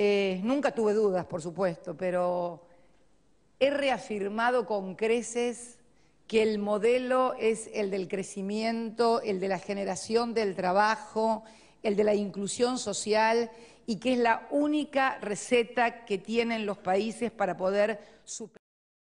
Eh, nunca tuve dudas, por supuesto, pero he reafirmado con creces que el modelo es el del crecimiento, el de la generación del trabajo, el de la inclusión social y que es la única receta que tienen los países para poder superar.